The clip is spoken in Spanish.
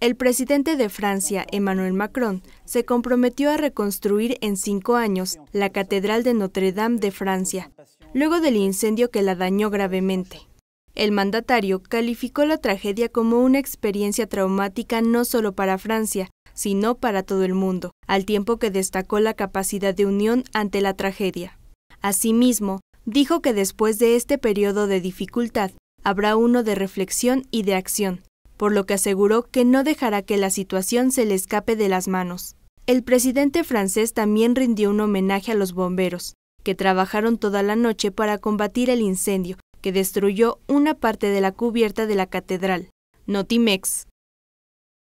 El presidente de Francia, Emmanuel Macron, se comprometió a reconstruir en cinco años la Catedral de Notre Dame de Francia, luego del incendio que la dañó gravemente. El mandatario calificó la tragedia como una experiencia traumática no solo para Francia, sino para todo el mundo, al tiempo que destacó la capacidad de unión ante la tragedia. Asimismo, dijo que después de este periodo de dificultad, habrá uno de reflexión y de acción, por lo que aseguró que no dejará que la situación se le escape de las manos. El presidente francés también rindió un homenaje a los bomberos, que trabajaron toda la noche para combatir el incendio, que destruyó una parte de la cubierta de la catedral. Notimex.